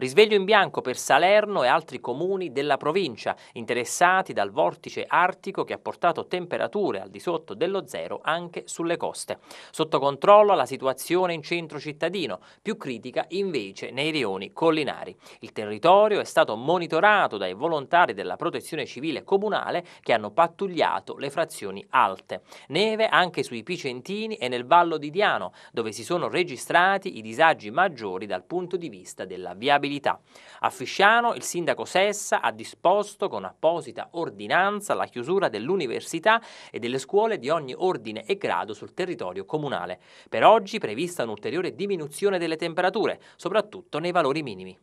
Risveglio in bianco per Salerno e altri comuni della provincia, interessati dal vortice artico che ha portato temperature al di sotto dello zero anche sulle coste. Sotto controllo la situazione in centro cittadino, più critica invece nei rioni collinari. Il territorio è stato monitorato dai volontari della protezione civile comunale che hanno pattugliato le frazioni alte. Neve anche sui Picentini e nel Vallo di Diano, dove si sono registrati i disagi maggiori dal punto di vista della viabilità disabilità. A Fisciano il sindaco Sessa ha disposto con apposita ordinanza la chiusura dell'università e delle scuole di ogni ordine e grado sul territorio comunale. Per oggi prevista un'ulteriore diminuzione delle temperature, soprattutto nei valori minimi.